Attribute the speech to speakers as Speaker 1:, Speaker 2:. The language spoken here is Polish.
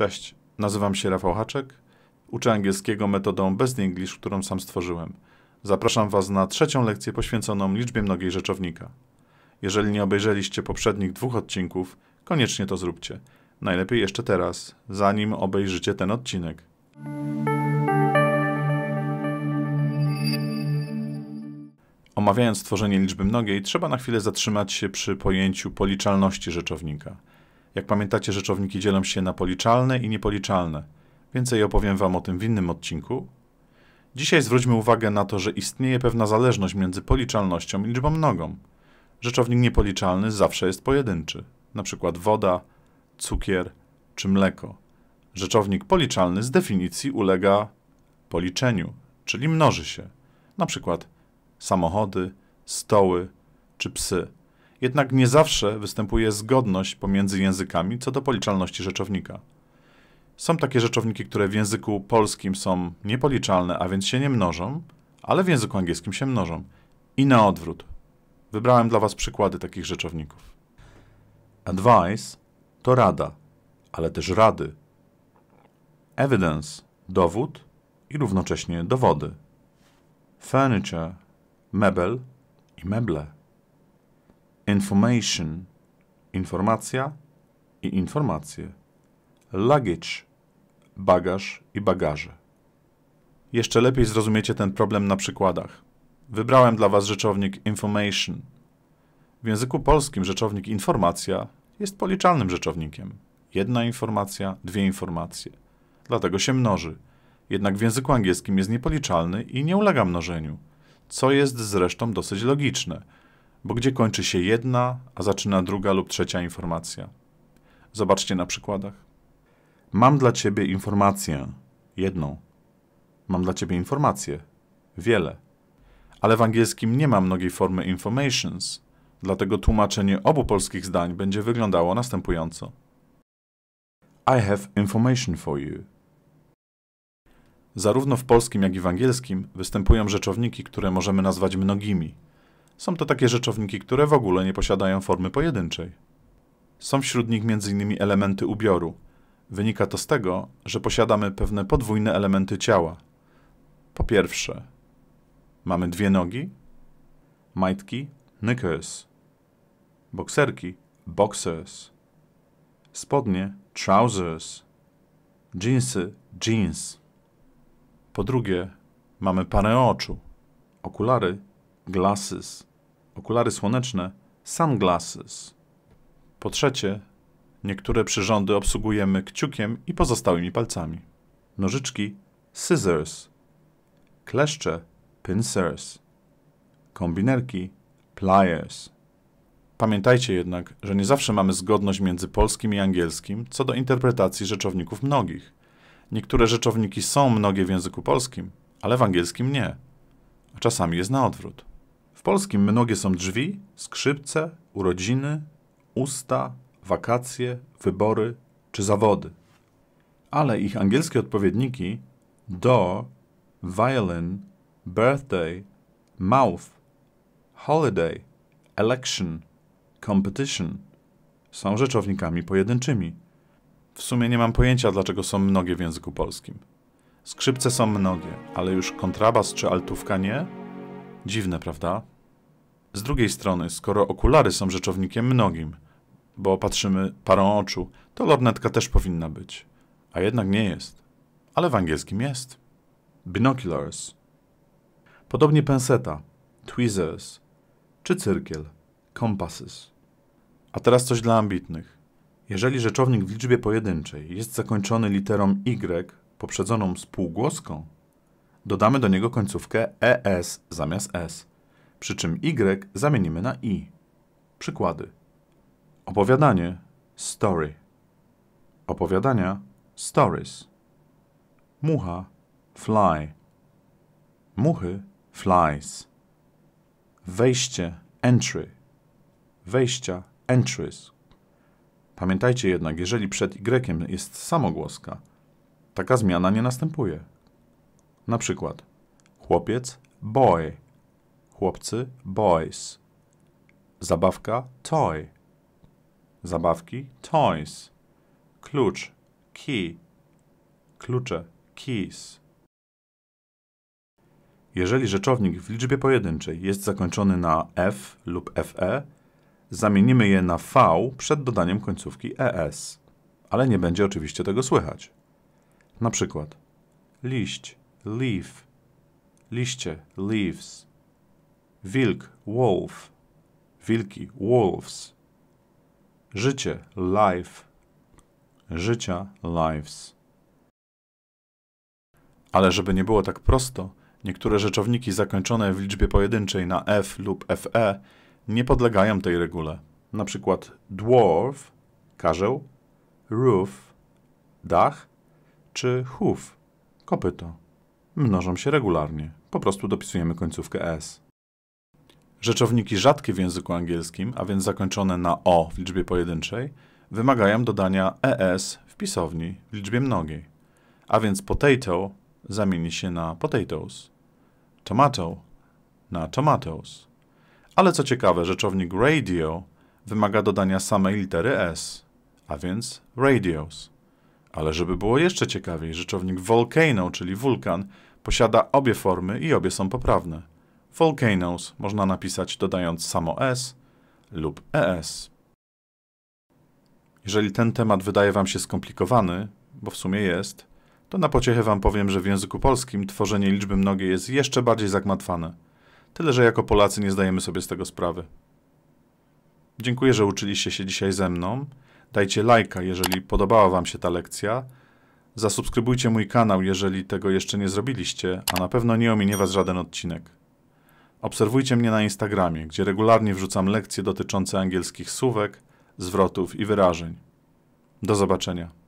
Speaker 1: Cześć, nazywam się Rafał Haczek. Uczę angielskiego metodą Best English, którą sam stworzyłem. Zapraszam Was na trzecią lekcję poświęconą liczbie mnogiej rzeczownika. Jeżeli nie obejrzeliście poprzednich dwóch odcinków, koniecznie to zróbcie. Najlepiej jeszcze teraz, zanim obejrzycie ten odcinek. Omawiając tworzenie liczby mnogiej, trzeba na chwilę zatrzymać się przy pojęciu policzalności rzeczownika – jak pamiętacie, rzeczowniki dzielą się na policzalne i niepoliczalne. Więcej opowiem Wam o tym w innym odcinku. Dzisiaj zwróćmy uwagę na to, że istnieje pewna zależność między policzalnością i liczbą mnogą. Rzeczownik niepoliczalny zawsze jest pojedynczy, np. woda, cukier czy mleko. Rzeczownik policzalny z definicji ulega policzeniu, czyli mnoży się, np. samochody, stoły czy psy. Jednak nie zawsze występuje zgodność pomiędzy językami co do policzalności rzeczownika. Są takie rzeczowniki, które w języku polskim są niepoliczalne, a więc się nie mnożą, ale w języku angielskim się mnożą. I na odwrót. Wybrałem dla Was przykłady takich rzeczowników. Advice to rada, ale też rady. Evidence dowód i równocześnie dowody. Furniture mebel i meble information informacja i informacje, luggage bagaż i bagaże. Jeszcze lepiej zrozumiecie ten problem na przykładach. Wybrałem dla Was rzeczownik information. W języku polskim rzeczownik informacja jest policzalnym rzeczownikiem. Jedna informacja, dwie informacje. Dlatego się mnoży. Jednak w języku angielskim jest niepoliczalny i nie ulega mnożeniu, co jest zresztą dosyć logiczne – bo gdzie kończy się jedna, a zaczyna druga lub trzecia informacja. Zobaczcie na przykładach. Mam dla ciebie informację, jedną. Mam dla ciebie informację, wiele. Ale w angielskim nie ma mnogiej formy informations, dlatego tłumaczenie obu polskich zdań będzie wyglądało następująco. I have information for you. Zarówno w polskim, jak i w angielskim występują rzeczowniki, które możemy nazwać mnogimi, są to takie rzeczowniki, które w ogóle nie posiadają formy pojedynczej. Są wśród nich m.in. elementy ubioru. Wynika to z tego, że posiadamy pewne podwójne elementy ciała. Po pierwsze, mamy dwie nogi, majtki, knickers, bokserki, boxers, spodnie, trousers, jeansy, jeans. Po drugie, mamy parę oczu, okulary, glasses okulary słoneczne, sunglasses. Po trzecie, niektóre przyrządy obsługujemy kciukiem i pozostałymi palcami. Nożyczki scissors, kleszcze pincers, kombinerki pliers. Pamiętajcie jednak, że nie zawsze mamy zgodność między polskim i angielskim co do interpretacji rzeczowników mnogich. Niektóre rzeczowniki są mnogie w języku polskim, ale w angielskim nie. A czasami jest na odwrót. W polskim mnogie są drzwi, skrzypce, urodziny, usta, wakacje, wybory czy zawody. Ale ich angielskie odpowiedniki door, violin, birthday, mouth, holiday, election, competition są rzeczownikami pojedynczymi. W sumie nie mam pojęcia, dlaczego są mnogie w języku polskim. Skrzypce są mnogie, ale już kontrabas czy altówka nie? Dziwne, prawda? Z drugiej strony, skoro okulary są rzeczownikiem mnogim, bo patrzymy parą oczu, to lornetka też powinna być. A jednak nie jest. Ale w angielskim jest. Binoculars. Podobnie penseta, tweezers czy cyrkiel, compasses. A teraz coś dla ambitnych. Jeżeli rzeczownik w liczbie pojedynczej jest zakończony literą y poprzedzoną spółgłoską, dodamy do niego końcówkę es zamiast s przy czym y zamienimy na i. Przykłady. Opowiadanie story. Opowiadania stories. Mucha fly. Muchy flies. Wejście entry. Wejścia entries. Pamiętajcie jednak, jeżeli przed y jest samogłoska, taka zmiana nie następuje. Na przykład chłopiec boy chłopcy boys, zabawka toy, zabawki toys, klucz key, klucze keys. Jeżeli rzeczownik w liczbie pojedynczej jest zakończony na f lub fe, zamienimy je na v przed dodaniem końcówki es, ale nie będzie oczywiście tego słychać. Na przykład liść, leaf, liście, leaves wilk, wolf, wilki, wolves, życie, life, życia, lives. Ale żeby nie było tak prosto, niektóre rzeczowniki zakończone w liczbie pojedynczej na f lub fe nie podlegają tej regule. Na przykład dwarf, karzeł, roof, dach, czy hoof, kopyto. Mnożą się regularnie. Po prostu dopisujemy końcówkę s. Rzeczowniki rzadkie w języku angielskim, a więc zakończone na o w liczbie pojedynczej, wymagają dodania es w pisowni w liczbie mnogiej. A więc potato zamieni się na potatoes, tomato na tomatoes. Ale co ciekawe, rzeczownik radio wymaga dodania samej litery s, a więc radios. Ale żeby było jeszcze ciekawiej, rzeczownik volcano, czyli wulkan, posiada obie formy i obie są poprawne. Volcanoes można napisać dodając samo S lub ES. Jeżeli ten temat wydaje Wam się skomplikowany, bo w sumie jest, to na pociechę Wam powiem, że w języku polskim tworzenie liczby mnogiej jest jeszcze bardziej zagmatwane. Tyle, że jako Polacy nie zdajemy sobie z tego sprawy. Dziękuję, że uczyliście się dzisiaj ze mną. Dajcie lajka, jeżeli podobała Wam się ta lekcja. Zasubskrybujcie mój kanał, jeżeli tego jeszcze nie zrobiliście, a na pewno nie ominie Was żaden odcinek. Obserwujcie mnie na Instagramie, gdzie regularnie wrzucam lekcje dotyczące angielskich słówek, zwrotów i wyrażeń. Do zobaczenia.